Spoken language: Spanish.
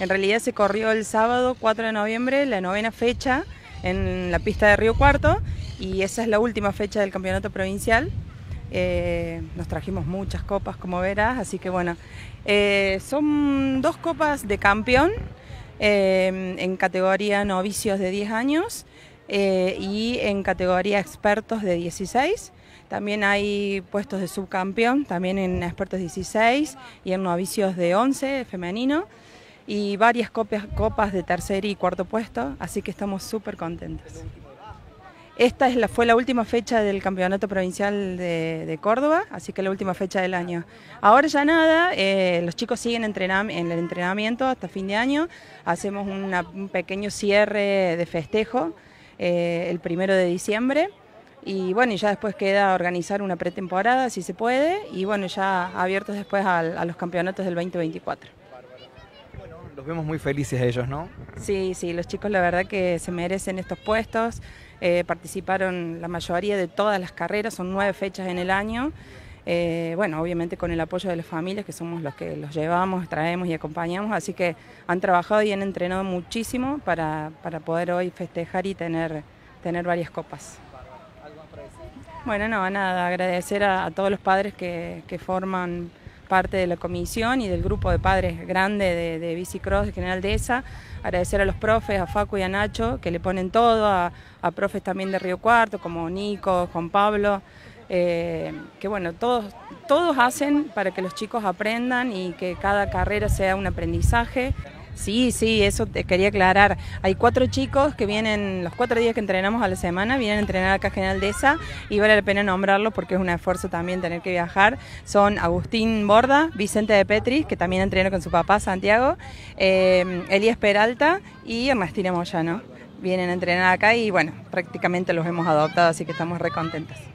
En realidad se corrió el sábado 4 de noviembre, la novena fecha en la pista de Río Cuarto y esa es la última fecha del campeonato provincial. Eh, nos trajimos muchas copas, como verás, así que bueno, eh, son dos copas de campeón eh, en categoría novicios de 10 años y en categoría expertos de 16. También hay puestos de subcampeón, también en expertos 16 y en novicios de 11 femenino y varias copas de tercer y cuarto puesto, así que estamos súper contentos. Esta es la, fue la última fecha del Campeonato Provincial de, Córdoba, así que la última fecha del año. Ahora ya nada, eh, los chicos siguen en el entrenamiento hasta fin de año, hacemos un pequeño cierre de festejo eh, el primero de diciembre. Y bueno, ya después queda organizar una pretemporada si se puede, y bueno, ya abiertos después a los campeonatos del 2024. Los vemos muy felices ellos, ¿no? Sí, sí, los chicos la verdad que se merecen estos puestos. Eh, participaron la mayoría de todas las carreras, son nueve fechas en el año. Eh, bueno, obviamente con el apoyo de las familias, que somos los que los llevamos, traemos y acompañamos, así que han trabajado y han entrenado muchísimo para, poder hoy festejar y tener, tener varias copas. Bueno, no, nada, agradecer a, todos los padres que, que forman parte de la comisión y del grupo de padres grande de, de Bicicross de General Dehesa. Agradecer a los profes, a Facu y a Nacho, que le ponen todo, a, profes también de Río Cuarto, como Nico, Juan Pablo, eh, que bueno, todos, todos hacen para que los chicos aprendan y que cada carrera sea un aprendizaje. Sí, sí, eso te quería aclarar. Hay cuatro chicos que vienen, los cuatro días que entrenamos a la semana, vienen a entrenar acá a General Esa y vale la pena nombrarlos porque es un esfuerzo también tener que viajar. Son Agustín Borda, Vicente de Petris, que también entrena con su papá Santiago, eh, Elías Peralta y Ernestina Moyano. Vienen a entrenar acá y bueno, prácticamente los hemos adoptado, así que estamos recontentos.